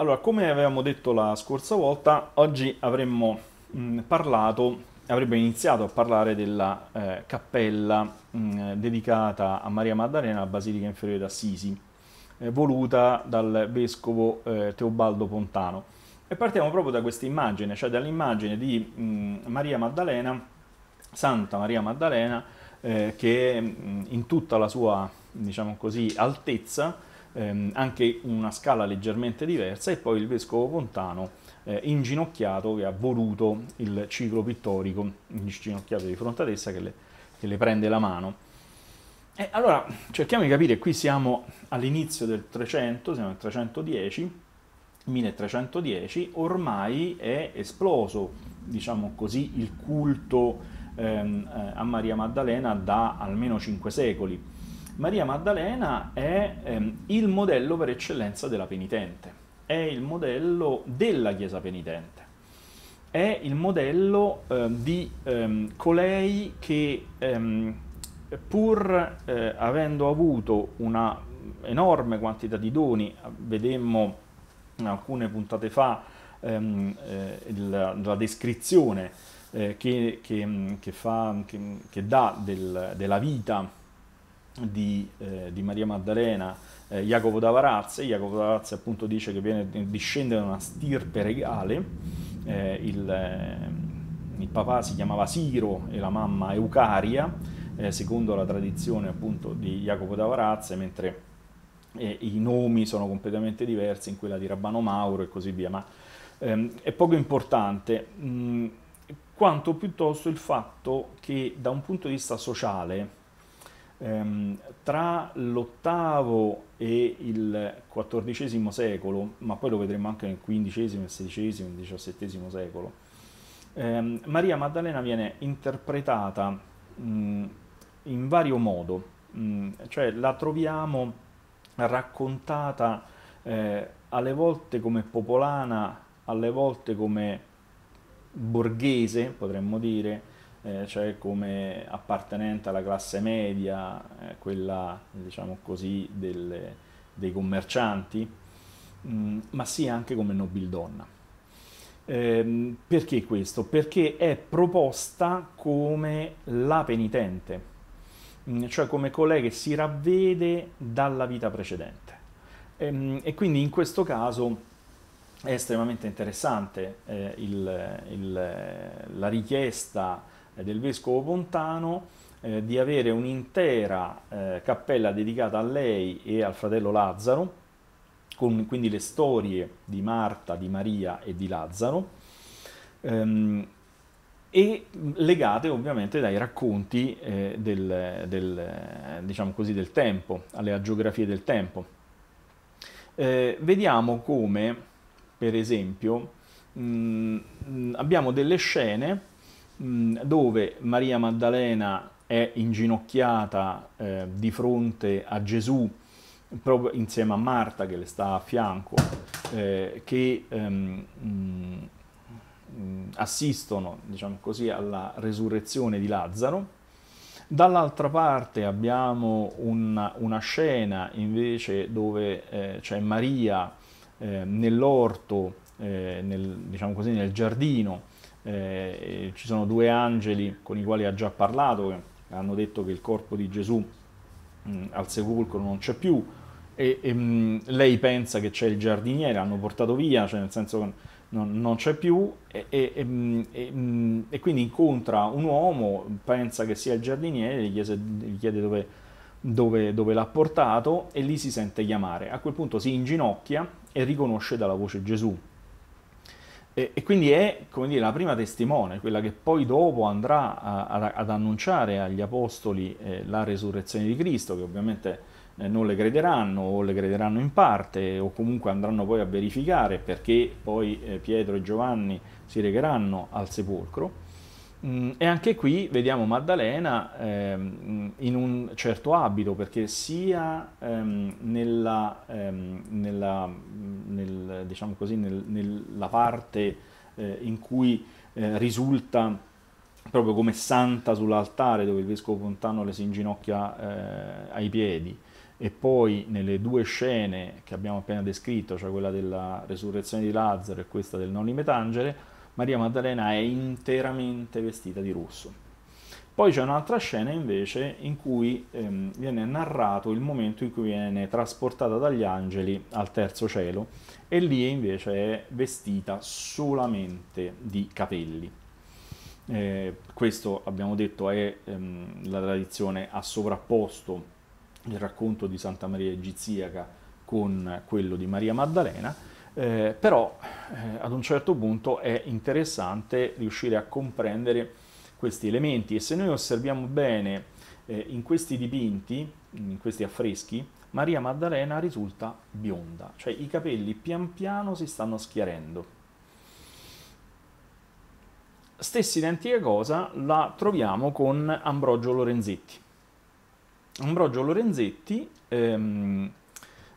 Allora, come avevamo detto la scorsa volta, oggi avremmo mh, mm, parlato, avrebbe iniziato a parlare della eh, cappella mh, mm, dedicata a Maria Maddalena alla Basilica Inferiore d'Assisi, eh, voluta dal vescovo eh, Teobaldo Pontano. E partiamo proprio da questa immagine, cioè dall'immagine di mh, mm, Maria Maddalena, Santa Maria Maddalena, eh, che in tutta la sua, diciamo così, altezza ehm, anche una scala leggermente diversa, e poi il vescovo Pontano eh, inginocchiato che ha voluto il ciclo pittorico, inginocchiato di fronte ad essa che le, che le prende la mano. E allora cerchiamo di capire, qui siamo all'inizio del 300, siamo nel 310, 1310, ormai è esploso, diciamo così, il culto ehm, eh, a Maria Maddalena da almeno 5 secoli. Maria Maddalena è ehm, il modello per eccellenza della penitente, è il modello della Chiesa penitente, è il modello eh, di ehm, colei che ehm, pur eh, avendo avuto una enorme quantità di doni, vedemmo alcune puntate fa ehm, eh, la, la, descrizione eh, che, che, che, fa, che, dà del, della vita di, eh, di, Maria Maddalena, eh, Jacopo Varazze. Jacopo da Varazze appunto dice che viene, discende da una stirpe regale, eh, il, eh, il, papà si chiamava Siro e la mamma Eucaria, eh, secondo la tradizione appunto di Jacopo da Varazze, mentre eh, i nomi sono completamente diversi in quella di Rabbano Mauro e così via, ma ehm, è poco importante. Mh, mm, quanto piuttosto il fatto che da un punto di vista sociale ehm, tra l'VIII e il XIV secolo, ma poi lo vedremo anche nel XV, XVI, XVII secolo, ehm, Maria Maddalena viene interpretata mh, in vario modo, mh, cioè la troviamo raccontata eh, alle volte come popolana, alle volte come borghese, potremmo dire, eh, cioè come appartenente alla classe media, eh, quella diciamo così delle, dei commercianti, mh, mm, ma sì anche come nobildonna. Eh, perché questo? Perché è proposta come la penitente, mh, mm, cioè come colei che si ravvede dalla vita precedente. E, ehm, e quindi in questo caso è estremamente interessante eh, il, il, la richiesta eh, del vescovo Pontano eh, di avere un'intera eh, cappella dedicata a lei e al fratello Lazzaro, con quindi le storie di Marta, di Maria e di Lazzaro, ehm, e legate ovviamente dai racconti eh, del, del, diciamo così, del, tempo, alle agiografie del tempo. Eh, vediamo come, per esempio, mh, mm, abbiamo delle scene dove Maria Maddalena è inginocchiata eh, di fronte a Gesù proprio insieme a Marta che le sta a fianco, eh, che ehm, assistono diciamo così, alla resurrezione di Lazzaro. Dall'altra parte abbiamo una, una scena invece dove eh, c'è Maria eh, nell'orto, eh, nel, diciamo così, nel giardino, eh, ci sono due angeli con i quali ha già parlato, che hanno detto che il corpo di Gesù mh, mm, al sepolcro non c'è più, e, e mh, mm, lei pensa che c'è il giardiniere, l'hanno portato via, cioè nel senso che non, non c'è più, e, e, e, mm, quindi incontra un uomo, pensa che sia il giardiniere, gli chiede, gli chiede dove, dove, dove l'ha portato e lì si sente chiamare. A quel punto si inginocchia e riconosce dalla voce Gesù e, e quindi è dire, la prima testimone, quella che poi dopo andrà a, a, ad annunciare agli apostoli eh, la resurrezione di Cristo, che ovviamente eh, non le crederanno o le crederanno in parte o comunque andranno poi a verificare perché poi eh, Pietro e Giovanni si recheranno al sepolcro Mm, e anche qui vediamo Maddalena ehm, in un certo abito perché sia ehm, nella, ehm, nella, mm, nel, diciamo così, nel, nella parte eh, in cui eh, risulta proprio come santa sull'altare dove il vescovo Pontano le si inginocchia eh, ai piedi e poi nelle due scene che abbiamo appena descritto, cioè quella della resurrezione di Lazzaro e questa del non Metangere, Maria Maddalena è interamente vestita di rosso. Poi c'è un'altra scena invece in cui ehm, viene narrato il momento in cui viene trasportata dagli angeli al terzo cielo e lì invece è vestita solamente di capelli. Eh, questo abbiamo detto è ehm, la tradizione ha sovrapposto il racconto di Santa Maria Egiziaca con quello di Maria Maddalena eh, però eh, ad un certo punto è interessante riuscire a comprendere questi elementi e se noi osserviamo bene eh, in questi dipinti, in questi affreschi, Maria Maddalena risulta bionda, cioè i capelli pian piano si stanno schiarendo. Stessa identica cosa la troviamo con Ambrogio Lorenzetti. Ambrogio Lorenzetti ehm,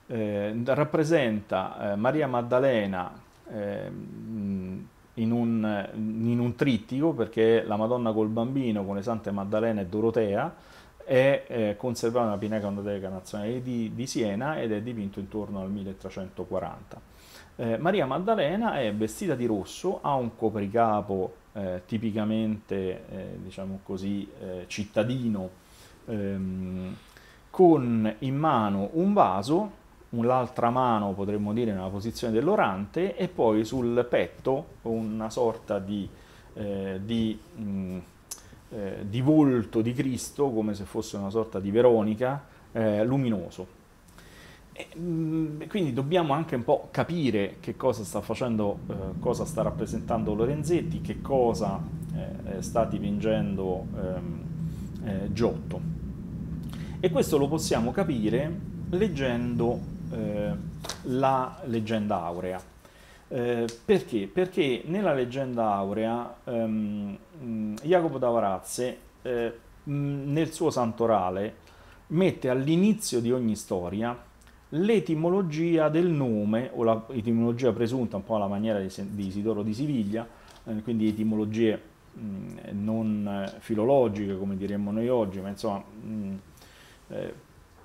eh, rappresenta eh, Maria Maddalena ehm, in un, in, un, trittico, perché la Madonna col bambino con le sante Maddalena e Dorotea, è eh, conservata nella Pinacoteca Nazionale di, di Siena ed è dipinto intorno al 1340. Eh, Maria Maddalena è vestita di rosso, ha un copricapo eh, tipicamente, eh, diciamo così, eh, cittadino, ehm, con in mano un vaso l'altra mano potremmo dire nella posizione dell'orante e poi sul petto una sorta di, eh, di, mh, mm, eh, di, volto di Cristo come se fosse una sorta di Veronica eh, luminoso. E, mh, mm, quindi dobbiamo anche un po' capire che cosa sta facendo, eh, cosa sta rappresentando Lorenzetti, che cosa eh, sta dipingendo ehm, eh, Giotto. E questo lo possiamo capire leggendo Ehm, la leggenda aurea. Eh, perché? Perché nella leggenda aurea ehm, Jacopo d'Avarazze eh, nel suo santorale mette all'inizio di ogni storia l'etimologia del nome o l'etimologia presunta un po' alla maniera di, di Isidoro di Siviglia, eh, quindi etimologie mh, non filologiche come diremmo noi oggi, ma insomma mh, eh,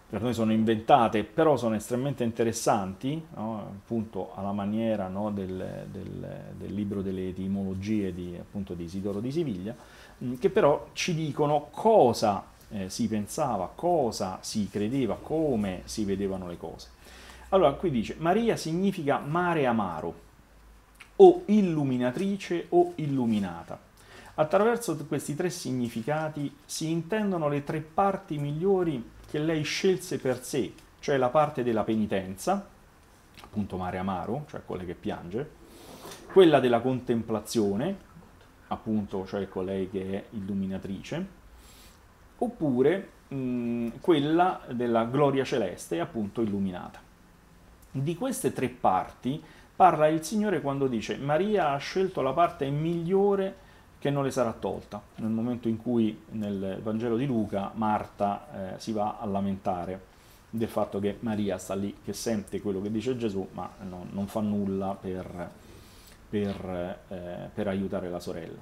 per noi sono inventate, però sono estremamente interessanti, no? appunto alla maniera no? del, del, del, libro delle etimologie di, appunto, di Isidoro di Siviglia, mm, che però ci dicono cosa eh, si pensava, cosa si credeva, come si vedevano le cose. Allora, qui dice, Maria significa mare amaro, o illuminatrice o illuminata. Attraverso questi tre significati si intendono le tre parti migliori che lei scelse per sé, cioè la parte della penitenza, appunto mare amaro, cioè quelle che piange, quella della contemplazione, appunto, cioè colei che è illuminatrice, oppure mh, quella della gloria celeste, appunto illuminata. Di queste tre parti parla il Signore quando dice Maria ha scelto la parte migliore che non le sarà tolta nel momento in cui nel Vangelo di Luca Marta eh, si va a lamentare del fatto che Maria sta lì, che sente quello che dice Gesù, ma no, non fa nulla per, per, eh, per, aiutare la sorella.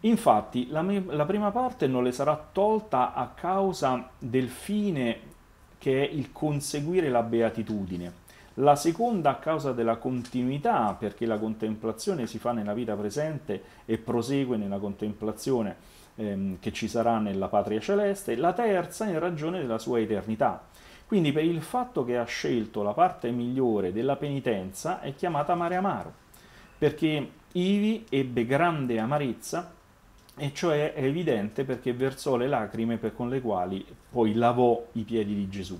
Infatti la, me- la prima parte non le sarà tolta a causa del fine che è il conseguire la beatitudine la seconda a causa della continuità, perché la contemplazione si fa nella vita presente e prosegue nella contemplazione ehm, che ci sarà nella patria celeste, la terza in ragione della sua eternità. Quindi per il fatto che ha scelto la parte migliore della penitenza è chiamata mare amaro, perché Ivi ebbe grande amarezza e cioè è evidente perché versò le lacrime per con le quali poi lavò i piedi di Gesù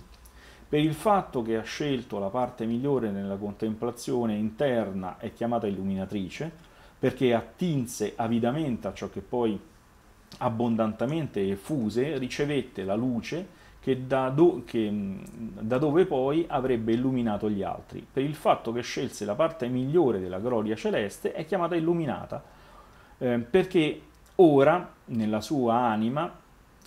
per il fatto che ha scelto la parte migliore nella contemplazione interna è chiamata illuminatrice, perché attinse avidamente a ciò che poi abbondantemente effuse, ricevette la luce che da, do, che mm, da, dove poi avrebbe illuminato gli altri. Per il fatto che scelse la parte migliore della gloria celeste è chiamata illuminata, eh, perché ora nella sua anima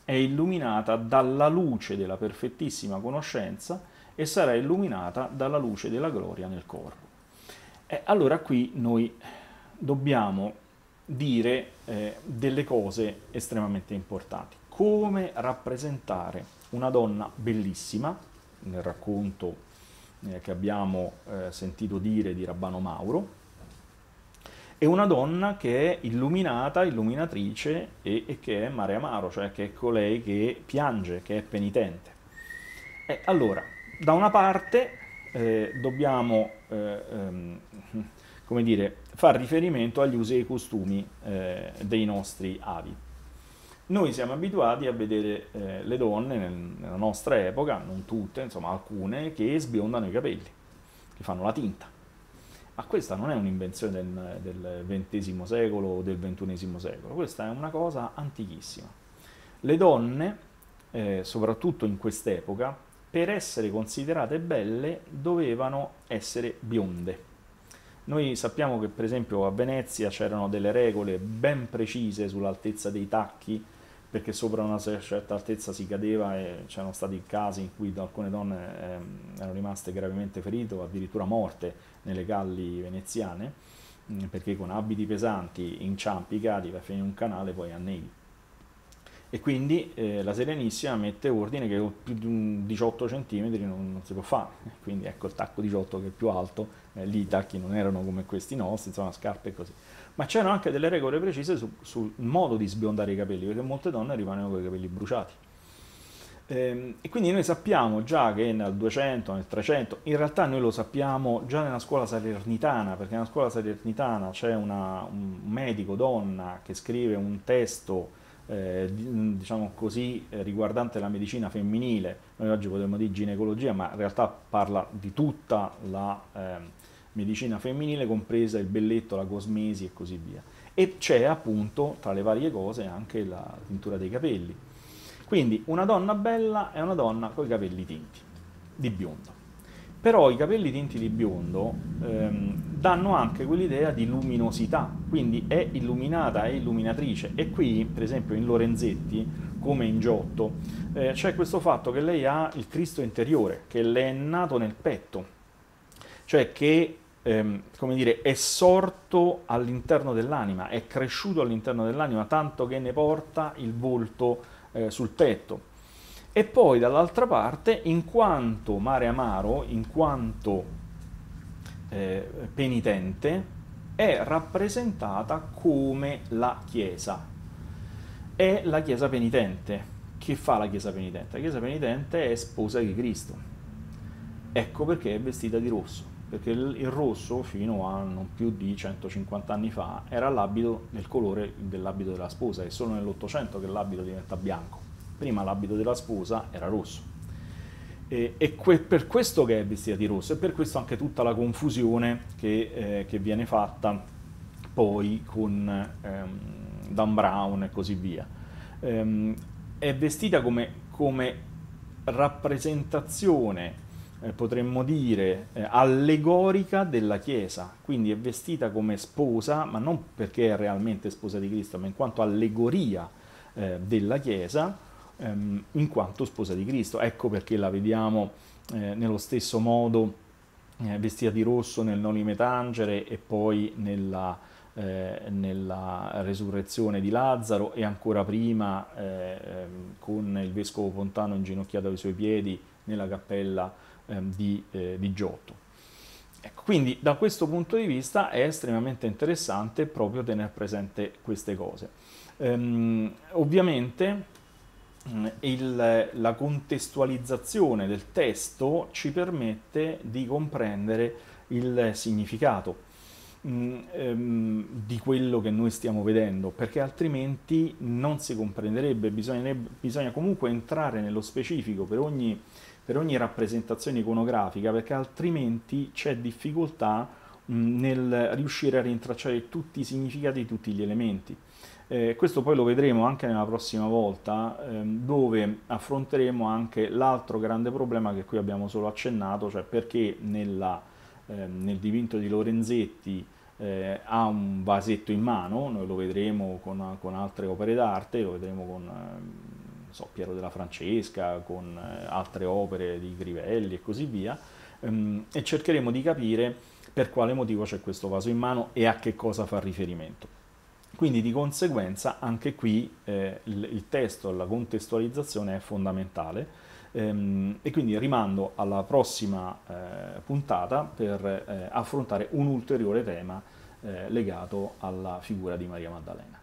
è illuminata dalla luce della perfettissima conoscenza e sarà illuminata dalla luce della gloria nel corpo. E allora qui noi dobbiamo dire eh, delle cose estremamente importanti. Come rappresentare una donna bellissima, nel racconto eh, che abbiamo eh, sentito dire di Rabbano Mauro, è una donna che è illuminata, illuminatrice e, e che è mare amaro, cioè che è colei che piange, che è penitente. E eh, allora, da una parte eh, dobbiamo eh, ehm, come dire, far riferimento agli usi e ai costumi eh, dei nostri avi. Noi siamo abituati a vedere eh, le donne nel, nella nostra epoca, non tutte, insomma alcune, che sbiondano i capelli, che fanno la tinta. Ma questa non è un'invenzione del, del XX secolo o del XXI secolo, questa è una cosa antichissima. Le donne, eh, soprattutto in quest'epoca, per essere considerate belle dovevano essere bionde. Noi sappiamo che per esempio a Venezia c'erano delle regole ben precise sull'altezza dei tacchi, perché sopra una certa altezza si cadeva e c'erano stati casi in cui alcune donne eh, erano rimaste gravemente ferite o addirittura morte nelle galli veneziane, mm, perché con abiti pesanti inciampicati cadi, a finire un canale, poi anneghi. E quindi eh, la Serenissima mette ordine che più di 18 cm non, non, si può fare, quindi ecco il tacco 18 che è più alto, eh, lì i tacchi non erano come questi nostri, insomma scarpe così ma c'erano anche delle regole precise su, sul modo di sbiondare i capelli, perché molte donne rimanevano con i capelli bruciati. Ehm, e, quindi noi sappiamo già che nel 200, nel 300, in realtà noi lo sappiamo già nella scuola salernitana, perché nella scuola salernitana c'è una, un medico donna che scrive un testo eh, diciamo così, eh, riguardante la medicina femminile, noi oggi potremmo dire ginecologia, ma in realtà parla di tutta la, eh, medicina femminile, compresa il belletto, la cosmesi e così via. E c'è appunto, tra le varie cose, anche la tintura dei capelli. Quindi una donna bella è una donna con i capelli tinti, di biondo. Però i capelli tinti di biondo ehm, danno anche quell'idea di luminosità, quindi è illuminata, è illuminatrice. E qui, per esempio, in Lorenzetti, come in Giotto, eh, c'è questo fatto che lei ha il Cristo interiore, che le è nato nel petto, cioè che ehm, come dire, è sorto all'interno dell'anima, è cresciuto all'interno dell'anima, tanto che ne porta il volto eh, sul petto. E poi dall'altra parte, in quanto mare amaro, in quanto eh, penitente, è rappresentata come la Chiesa. È la Chiesa penitente. Che fa la Chiesa penitente? La Chiesa penitente è sposa di Cristo. Ecco perché è vestita di rosso perché il, il rosso fino a non più di 150 anni fa era l'abito nel colore dell'abito della sposa, è solo nell'Ottocento che l'abito diventa bianco, prima l'abito della sposa era rosso. E, e que, per questo che è vestita di rosso e per questo anche tutta la confusione che, eh, che viene fatta poi con ehm, Dan Brown e così via. Ehm, è vestita come, come rappresentazione eh, potremmo dire, eh, allegorica della Chiesa, quindi è vestita come sposa, ma non perché è realmente sposa di Cristo, ma in quanto allegoria eh, della Chiesa, ehm, in quanto sposa di Cristo. Ecco perché la vediamo eh, nello stesso modo eh, vestita di rosso nel Nonime Tangere e poi nella, eh, nella resurrezione di Lazzaro e ancora prima ehm, con il vescovo Pontano inginocchiato ai suoi piedi nella cappella Ehm, di, eh, di Giotto. Ecco, quindi da questo punto di vista è estremamente interessante proprio tenere presente queste cose. Ehm, ovviamente mm, il, la contestualizzazione del testo ci permette di comprendere il significato mm, ehm, di quello che noi stiamo vedendo perché altrimenti non si comprenderebbe bisogna, bisogna comunque entrare nello specifico per ogni per ogni rappresentazione iconografica, perché altrimenti c'è difficoltà nel riuscire a rintracciare tutti i significati di tutti gli elementi. Eh, questo poi lo vedremo anche nella prossima volta, ehm, dove affronteremo anche l'altro grande problema che qui abbiamo solo accennato, cioè perché nella, ehm, nel dipinto di Lorenzetti eh, ha un vasetto in mano, noi lo vedremo con, con altre opere d'arte, lo vedremo con... Ehm, so, Piero della Francesca, con eh, altre opere di Grivelli e così via, ehm, e cercheremo di capire per quale motivo c'è questo vaso in mano e a che cosa fa riferimento. Quindi di conseguenza anche qui eh, il, il, testo, la contestualizzazione è fondamentale ehm, e quindi rimando alla prossima eh, puntata per eh, affrontare un ulteriore tema eh, legato alla figura di Maria Maddalena.